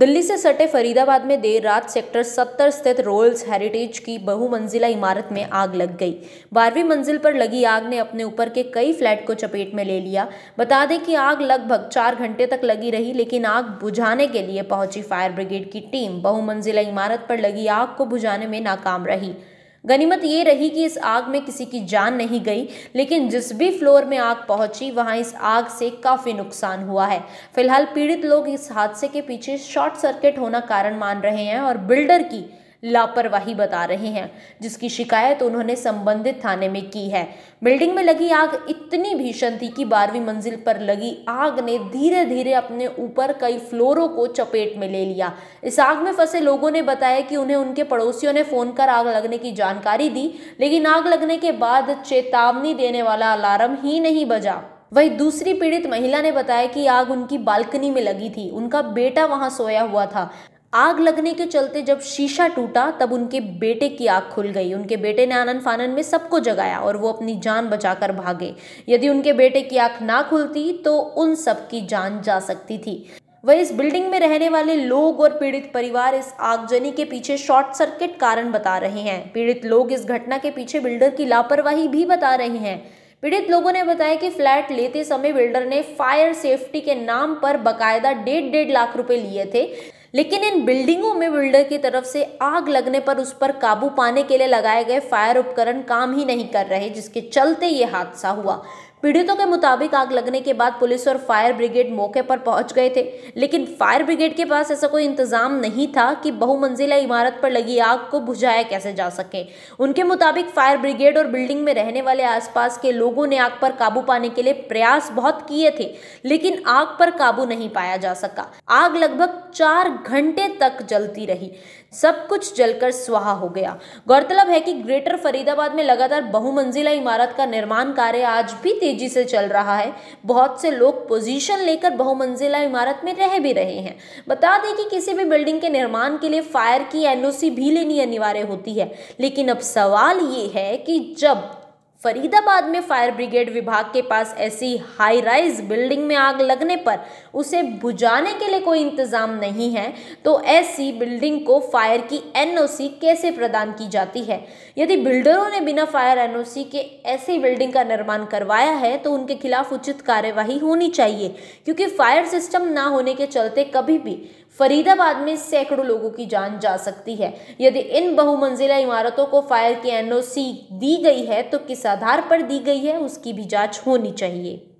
दिल्ली से सटे फरीदाबाद में देर रात सेक्टर 70 स्थित रॉयल्स हेरिटेज की बहुमंजिला इमारत में आग लग गई बारहवीं मंजिल पर लगी आग ने अपने ऊपर के कई फ्लैट को चपेट में ले लिया बता दें कि आग लगभग चार घंटे तक लगी रही लेकिन आग बुझाने के लिए पहुंची फायर ब्रिगेड की टीम बहुमंजिला इमारत पर लगी आग को बुझाने में नाकाम रही गनीमत ये रही कि इस आग में किसी की जान नहीं गई लेकिन जिस भी फ्लोर में आग पहुंची वहां इस आग से काफ़ी नुकसान हुआ है फिलहाल पीड़ित लोग इस हादसे के पीछे शॉर्ट सर्किट होना कारण मान रहे हैं और बिल्डर की लापरवाही बता रहे हैं जिसकी शिकायत उन्होंने संबंधित थाने में की है बिल्डिंग में लगी आग इतनी भीषण थी कि बारहवीं मंजिल पर लगी आग ने धीरे धीरे अपने ऊपर कई फ्लोरों को चपेट में ले लिया इस आग में फंसे लोगों ने बताया कि उन्हें उनके पड़ोसियों ने फोन कर आग लगने की जानकारी दी लेकिन आग लगने के बाद चेतावनी देने वाला अलार्म ही नहीं बजा वही दूसरी पीड़ित महिला ने बताया कि आग उनकी बालकनी में लगी थी उनका बेटा वहां सोया हुआ था आग लगने के चलते जब शीशा टूटा तब उनके बेटे की आँख खुल गई उनके बेटे ने आनंद फानन में सबको जगाया और वो अपनी जान बचाकर भागे यदि उनके बेटे की आँख ना खुलती तो उन सब की जान जा सकती थी वह इस बिल्डिंग में रहने वाले लोग और पीड़ित परिवार इस आगजनी के पीछे शॉर्ट सर्किट कारण बता रहे हैं पीड़ित लोग इस घटना के पीछे बिल्डर की लापरवाही भी बता रहे हैं पीड़ित लोगों ने बताया कि फ्लैट लेते समय बिल्डर ने फायर सेफ्टी के नाम पर बकायदा डेढ़ डेढ़ लाख रुपए लिए थे लेकिन इन बिल्डिंगों में बिल्डर की तरफ से आग लगने पर उस पर काबू पाने के लिए लगाए गए फायर उपकरण काम ही नहीं कर रहे जिसके चलते ये हादसा हुआ पीड़ितों के मुताबिक आग लगने के बाद पुलिस और फायर ब्रिगेड मौके पर पहुंच गए थे लेकिन फायर ब्रिगेड के पास ऐसा कोई इंतजाम नहीं था कि बहुमंजिला इमारत पर लगी आग को बुझाया कैसे जा सके उनके मुताबिक फायर ब्रिगेड और बिल्डिंग में रहने वाले आसपास के लोगों ने आग पर काबू पाने के लिए प्रयास बहुत किए थे लेकिन आग पर काबू नहीं पाया जा सका आग लगभग चार घंटे तक जलती रही सब कुछ जलकर स्वाहा हो गया गौरतलब है कि ग्रेटर फरीदाबाद में लगातार बहुमंजिला इमारत का निर्माण कार्य आज भी तेजी से चल रहा है बहुत से लोग पोजीशन लेकर बहुमंजिला इमारत में रह भी रहे हैं बता दें कि किसी भी बिल्डिंग के निर्माण के लिए फायर की एनओसी भी लेनी अनिवार्य होती है लेकिन अब सवाल ये है कि जब फरीदाबाद में फायर ब्रिगेड विभाग के पास ऐसी हाई राइज बिल्डिंग में आग लगने पर उसे बुझाने के लिए कोई इंतज़ाम नहीं है तो ऐसी बिल्डिंग को फायर की एनओसी कैसे प्रदान की जाती है यदि बिल्डरों ने बिना फायर एनओसी के ऐसी बिल्डिंग का निर्माण करवाया है तो उनके खिलाफ उचित कार्यवाही होनी चाहिए क्योंकि फायर सिस्टम ना होने के चलते कभी भी फरीदाबाद में सैकड़ों लोगों की जान जा सकती है यदि इन बहुमंजिला इमारतों को फायर की एनओसी दी गई है तो किस आधार पर दी गई है उसकी भी जांच होनी चाहिए